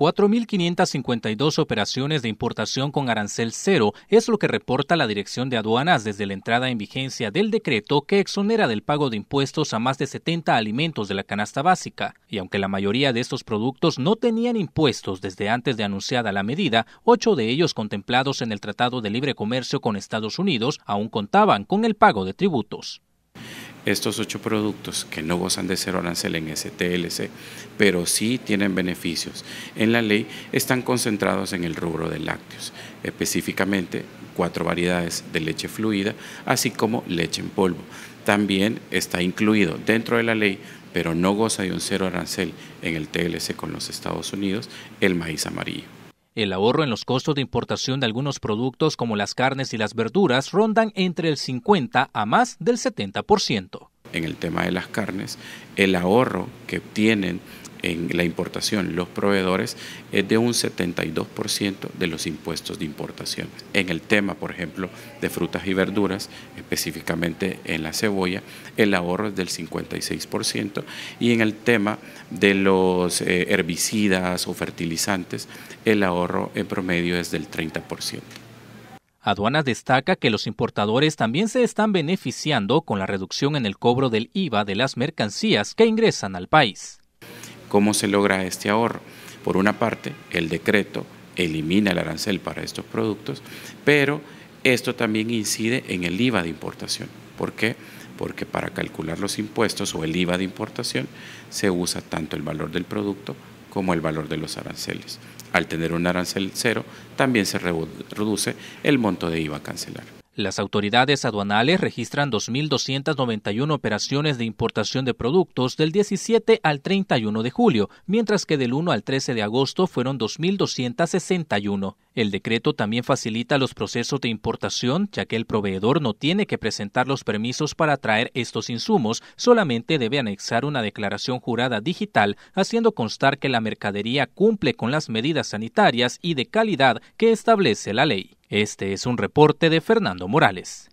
4.552 operaciones de importación con arancel cero es lo que reporta la Dirección de Aduanas desde la entrada en vigencia del decreto que exonera del pago de impuestos a más de 70 alimentos de la canasta básica. Y aunque la mayoría de estos productos no tenían impuestos desde antes de anunciada la medida, ocho de ellos contemplados en el Tratado de Libre Comercio con Estados Unidos aún contaban con el pago de tributos estos ocho productos que no gozan de cero arancel en TLC, pero sí tienen beneficios en la ley, están concentrados en el rubro de lácteos, específicamente cuatro variedades de leche fluida, así como leche en polvo. También está incluido dentro de la ley pero no goza de un cero arancel en el TLC con los Estados Unidos, el maíz amarillo. El ahorro en los costos de importación de algunos productos como las carnes y las verduras rondan entre el 50 a más del 70%. En el tema de las carnes, el ahorro que obtienen en la importación los proveedores es de un 72% de los impuestos de importación. En el tema, por ejemplo, de frutas y verduras, específicamente en la cebolla, el ahorro es del 56% y en el tema de los eh, herbicidas o fertilizantes, el ahorro en promedio es del 30%. Aduanas destaca que los importadores también se están beneficiando con la reducción en el cobro del IVA de las mercancías que ingresan al país. ¿Cómo se logra este ahorro? Por una parte, el decreto elimina el arancel para estos productos, pero esto también incide en el IVA de importación. ¿Por qué? Porque para calcular los impuestos o el IVA de importación se usa tanto el valor del producto como el valor de los aranceles. Al tener un arancel cero, también se reduce el monto de IVA cancelar. Las autoridades aduanales registran 2.291 operaciones de importación de productos del 17 al 31 de julio, mientras que del 1 al 13 de agosto fueron 2.261. El decreto también facilita los procesos de importación, ya que el proveedor no tiene que presentar los permisos para traer estos insumos, solamente debe anexar una declaración jurada digital, haciendo constar que la mercadería cumple con las medidas sanitarias y de calidad que establece la ley. Este es un reporte de Fernando Morales.